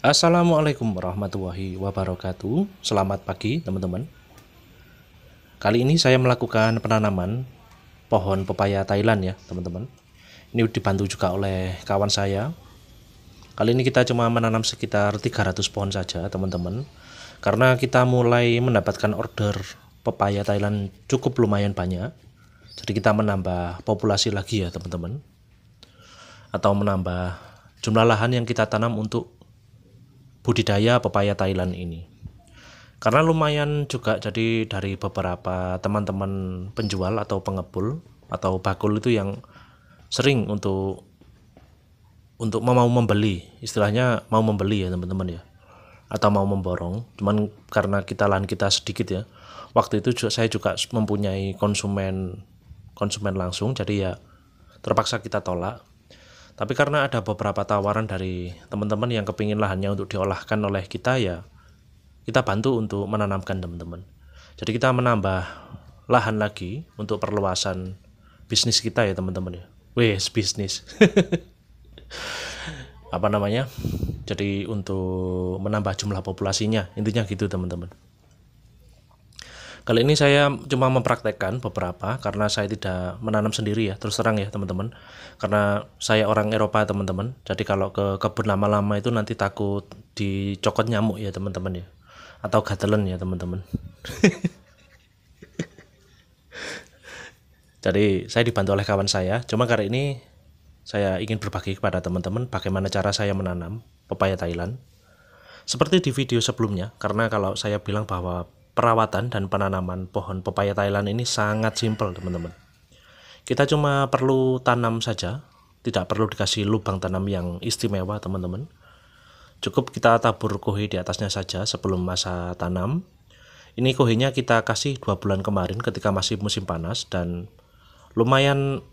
Assalamualaikum warahmatullahi wabarakatuh. Selamat pagi, teman-teman. Kali ini saya melakukan penanaman pohon pepaya Thailand ya, teman-teman. Ini dibantu juga oleh kawan saya. Kali ini kita cuma menanam sekitar 300 pohon saja, teman-teman. Karena kita mulai mendapatkan order pepaya Thailand cukup lumayan banyak. Jadi kita menambah populasi lagi ya, teman-teman. Atau menambah jumlah lahan yang kita tanam untuk budidaya pepaya Thailand ini karena lumayan juga jadi dari beberapa teman-teman penjual atau pengepul atau bakul itu yang sering untuk untuk mau membeli istilahnya mau membeli ya teman-teman ya atau mau memborong cuman karena kita lahan kita sedikit ya waktu itu juga, saya juga mempunyai konsumen konsumen langsung jadi ya terpaksa kita tolak tapi karena ada beberapa tawaran dari teman-teman yang kepingin lahannya untuk diolahkan oleh kita ya, kita bantu untuk menanamkan teman-teman. Jadi kita menambah lahan lagi untuk perluasan bisnis kita ya teman-teman ya. Wes bisnis. Apa namanya? Jadi untuk menambah jumlah populasinya, intinya gitu teman-teman. Kali ini saya cuma mempraktekkan beberapa karena saya tidak menanam sendiri ya, terus terang ya teman-teman. Karena saya orang Eropa teman-teman, jadi kalau ke kebun lama-lama itu nanti takut dicokot nyamuk ya teman-teman ya. Atau gatelan ya teman-teman. jadi saya dibantu oleh kawan saya, cuma karena ini saya ingin berbagi kepada teman-teman bagaimana cara saya menanam pepaya Thailand. Seperti di video sebelumnya, karena kalau saya bilang bahwa perawatan dan penanaman pohon pepaya Thailand ini sangat simpel teman-teman kita cuma perlu tanam saja tidak perlu dikasih lubang tanam yang istimewa teman-teman cukup kita tabur kohe di atasnya saja sebelum masa tanam ini kohenya kita kasih dua bulan kemarin ketika masih musim panas dan lumayan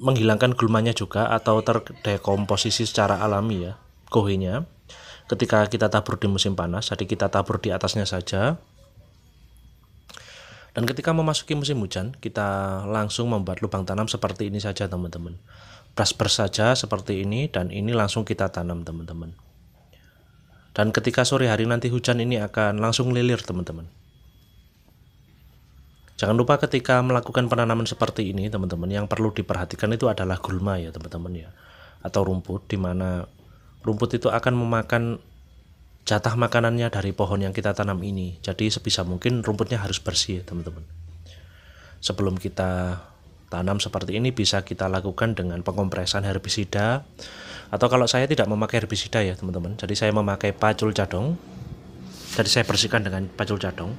menghilangkan gulmanya juga atau terdekomposisi secara alami ya kohenya ketika kita tabur di musim panas jadi kita tabur di atasnya saja dan ketika memasuki musim hujan, kita langsung membuat lubang tanam seperti ini saja teman-teman. pras -teman. saja seperti ini dan ini langsung kita tanam teman-teman. Dan ketika sore hari nanti hujan ini akan langsung lilir teman-teman. Jangan lupa ketika melakukan penanaman seperti ini teman-teman yang perlu diperhatikan itu adalah gulma ya teman-teman ya. Atau rumput di mana rumput itu akan memakan jatah makanannya dari pohon yang kita tanam ini. Jadi sebisa mungkin rumputnya harus bersih, teman-teman. Sebelum kita tanam seperti ini bisa kita lakukan dengan pengompresan herbisida atau kalau saya tidak memakai herbisida ya, teman-teman. Jadi saya memakai pacul cadong. Jadi saya bersihkan dengan pacul cadong.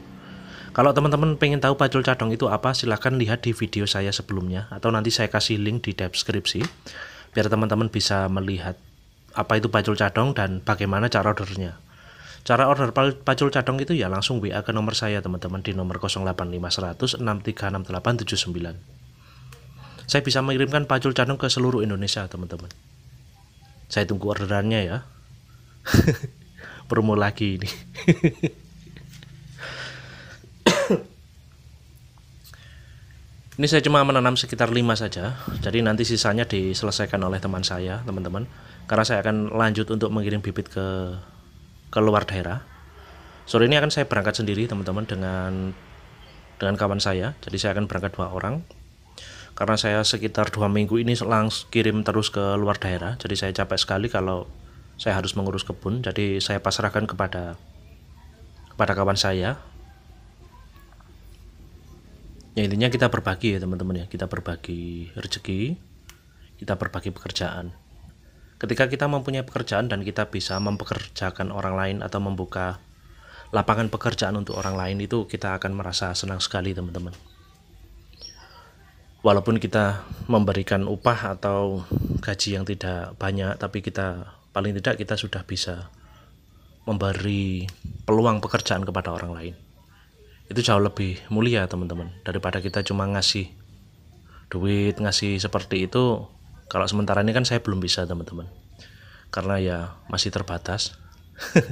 Kalau teman-teman pengen tahu pacul cadong itu apa, silahkan lihat di video saya sebelumnya atau nanti saya kasih link di deskripsi biar teman-teman bisa melihat apa itu pacul cadong dan bagaimana cara ordernya. Cara order pacul cadong itu ya langsung WA ke nomor saya teman-teman di nomor 085100 Saya bisa mengirimkan pacul cadong ke seluruh Indonesia teman-teman. Saya tunggu orderannya ya. Promo lagi ini. Ini saya cuma menanam sekitar 5 saja. Jadi nanti sisanya diselesaikan oleh teman saya, teman-teman. Karena saya akan lanjut untuk mengirim bibit ke ke luar daerah. Sore ini akan saya berangkat sendiri teman-teman dengan dengan kawan saya. Jadi saya akan berangkat dua orang. Karena saya sekitar dua minggu ini langsung kirim terus ke luar daerah. Jadi saya capek sekali kalau saya harus mengurus kebun. Jadi saya pasrahkan kepada kepada kawan saya. Ya intinya kita berbagi ya teman-teman ya. Kita berbagi rezeki, kita berbagi pekerjaan. Ketika kita mempunyai pekerjaan dan kita bisa mempekerjakan orang lain atau membuka lapangan pekerjaan untuk orang lain itu kita akan merasa senang sekali teman-teman. Walaupun kita memberikan upah atau gaji yang tidak banyak tapi kita paling tidak kita sudah bisa memberi peluang pekerjaan kepada orang lain. Itu jauh lebih mulia teman-teman daripada kita cuma ngasih duit ngasih seperti itu kalau sementara ini kan saya belum bisa teman-teman karena ya masih terbatas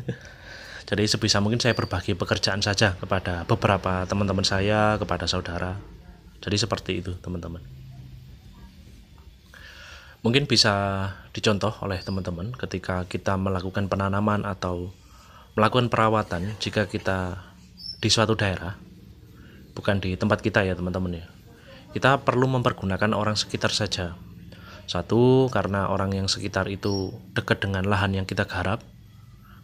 jadi sebisa mungkin saya berbagi pekerjaan saja kepada beberapa teman-teman saya kepada saudara jadi seperti itu teman-teman mungkin bisa dicontoh oleh teman-teman ketika kita melakukan penanaman atau melakukan perawatan jika kita di suatu daerah bukan di tempat kita ya teman-teman ya kita perlu mempergunakan orang sekitar saja satu, karena orang yang sekitar itu dekat dengan lahan yang kita garap.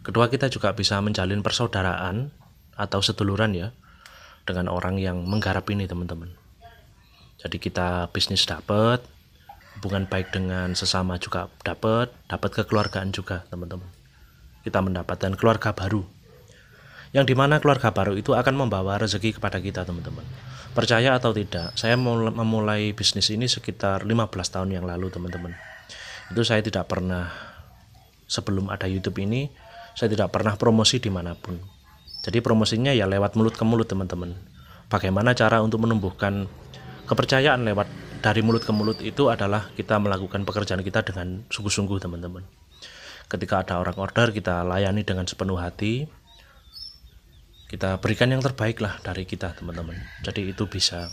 Kedua, kita juga bisa menjalin persaudaraan atau seduluran ya dengan orang yang menggarap ini teman-teman. Jadi kita bisnis dapat, hubungan baik dengan sesama juga dapat, dapat kekeluargaan juga teman-teman. Kita mendapatkan keluarga baru yang dimana keluarga baru itu akan membawa rezeki kepada kita teman-teman percaya atau tidak saya memulai bisnis ini sekitar 15 tahun yang lalu teman-teman itu saya tidak pernah sebelum ada YouTube ini saya tidak pernah promosi dimanapun jadi promosinya ya lewat mulut ke mulut teman-teman bagaimana cara untuk menumbuhkan kepercayaan lewat dari mulut ke mulut itu adalah kita melakukan pekerjaan kita dengan sungguh-sungguh teman-teman ketika ada orang order kita layani dengan sepenuh hati kita berikan yang terbaik lah dari kita teman-teman jadi itu bisa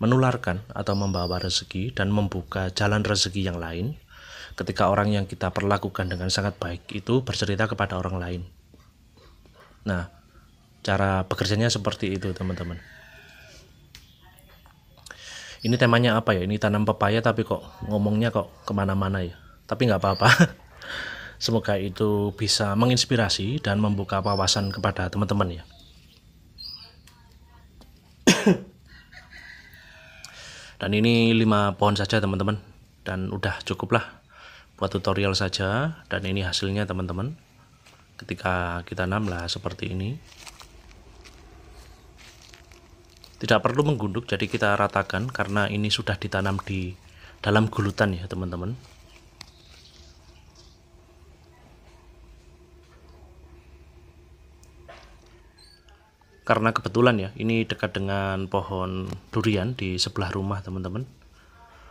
menularkan atau membawa rezeki dan membuka jalan rezeki yang lain ketika orang yang kita perlakukan dengan sangat baik itu bercerita kepada orang lain nah cara bekerjanya seperti itu teman-teman ini temanya apa ya ini tanam pepaya tapi kok ngomongnya kok kemana-mana ya tapi nggak apa-apa Semoga itu bisa menginspirasi dan membuka wawasan kepada teman-teman ya. dan ini 5 pohon saja teman-teman dan udah cukup lah buat tutorial saja dan ini hasilnya teman-teman ketika kita nanam lah seperti ini tidak perlu menggunduk jadi kita ratakan karena ini sudah ditanam di dalam gulutan ya teman-teman karena kebetulan ya ini dekat dengan pohon durian di sebelah rumah teman-teman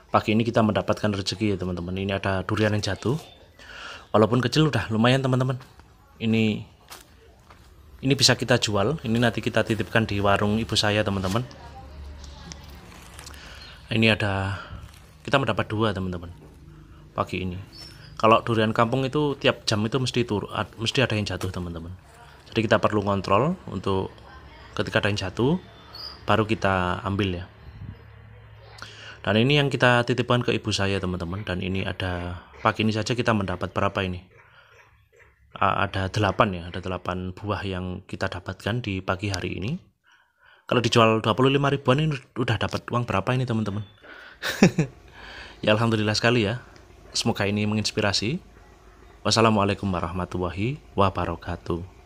pagi ini kita mendapatkan rezeki ya teman-teman ini ada durian yang jatuh walaupun kecil udah lumayan teman-teman ini ini bisa kita jual ini nanti kita titipkan di warung ibu saya teman-teman ini ada kita mendapat dua teman-teman pagi ini kalau durian kampung itu tiap jam itu mesti tur mesti ada yang jatuh teman-teman jadi kita perlu kontrol untuk ketika ada yang jatuh baru kita ambil ya dan ini yang kita titipkan ke ibu saya teman-teman dan ini ada pagi ini saja kita mendapat berapa ini ada delapan ya ada delapan buah yang kita dapatkan di pagi hari ini kalau dijual 25 ribuan ini udah dapat uang berapa ini teman-teman ya Alhamdulillah sekali ya semoga ini menginspirasi wassalamualaikum warahmatullahi wabarakatuh